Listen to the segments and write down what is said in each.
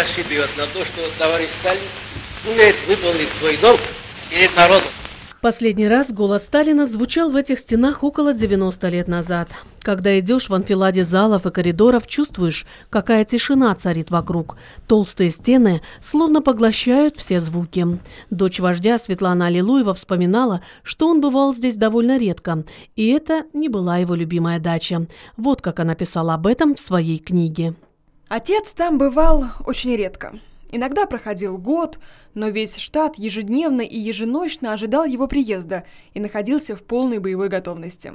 себя ошибет на то, что товарищ Сталин сумеет выполнить свой долг перед народом. Последний раз голос Сталина звучал в этих стенах около 90 лет назад. Когда идешь в анфиладе залов и коридоров, чувствуешь, какая тишина царит вокруг. Толстые стены словно поглощают все звуки. Дочь вождя Светлана Аллилуева вспоминала, что он бывал здесь довольно редко, и это не была его любимая дача. Вот как она писала об этом в своей книге. Отец там бывал очень редко. Иногда проходил год, но весь штат ежедневно и еженочно ожидал его приезда и находился в полной боевой готовности.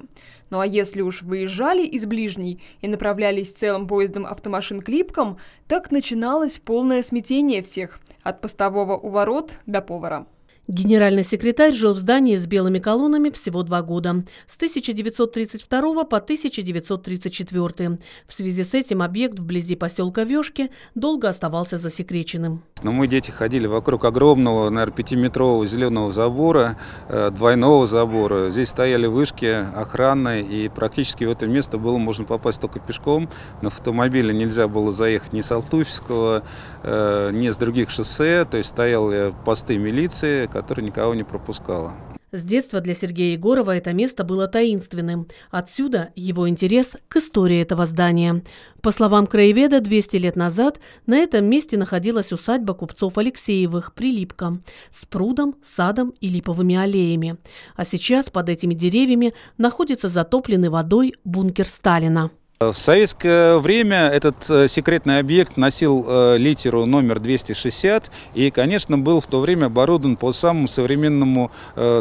Ну а если уж выезжали из ближней и направлялись целым поездом автомашин к Липкам, так начиналось полное смятение всех, от постового у ворот до повара. Генеральный секретарь жил в здании с белыми колоннами всего два года, с 1932 по 1934. В связи с этим объект вблизи поселка Вешки долго оставался засекреченным. Но ну, мы, дети, ходили вокруг огромного, наверное, пятиметрового зеленого забора, э, двойного забора. Здесь стояли вышки охраны, и практически в это место было можно попасть только пешком. На автомобиле нельзя было заехать ни с Алтуфьевского, э, ни с других шоссе. То есть стояли посты милиции, которые никого не пропускала. С детства для Сергея Егорова это место было таинственным. Отсюда его интерес к истории этого здания. По словам краеведа, 200 лет назад на этом месте находилась усадьба купцов Алексеевых «Прилипка» с прудом, садом и липовыми аллеями. А сейчас под этими деревьями находится затопленный водой бункер Сталина. Э, в советское время этот э, секретный объект носил э, литеру номер 260 и, конечно, был в то время оборудован по самому современному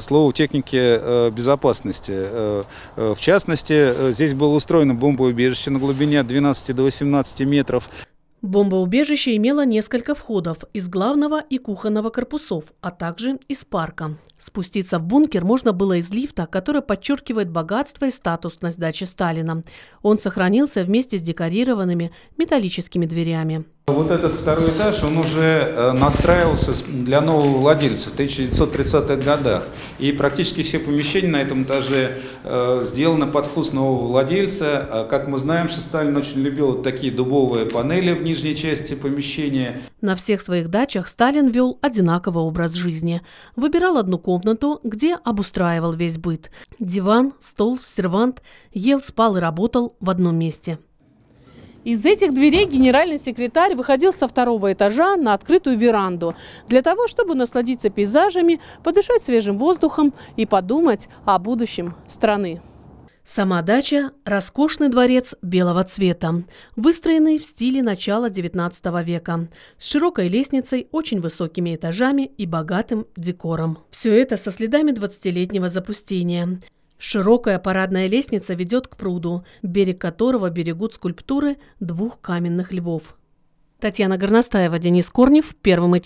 слову техники безопасности. В частности, здесь было устроено бомбоубежище на глубине от 12 до 18 метров. Бомбоубежище имело несколько входов из главного и кухонного корпусов, а также из парка. Спуститься в бункер можно было из лифта, который подчеркивает богатство и статусность дачи Сталина. Он сохранился вместе с декорированными металлическими дверями. Вот этот второй этаж, он уже э, настраивался для нового владельца в 1930-х годах. И практически все помещения на этом этаже э, сделаны под вкус нового владельца. А как мы знаем, что Сталин очень любил вот такие дубовые панели в нижней части помещения. На всех своих дачах Сталин вел одинаковый образ жизни. Выбирал одну комнату, где обустраивал весь быт. Диван, стол, сервант, ел, спал и работал в одном месте. Из этих дверей генеральный секретарь выходил со второго этажа на открытую веранду для того, чтобы насладиться пейзажами, подышать свежим воздухом и подумать о будущем страны. Сама дача – роскошный дворец белого цвета, выстроенный в стиле начала XIX века, с широкой лестницей, очень высокими этажами и богатым декором. Все это со следами 20-летнего запустения. Широкая парадная лестница ведет к пруду, берег которого берегут скульптуры двух каменных львов. Татьяна Горностаева, Денис Корнев, Первый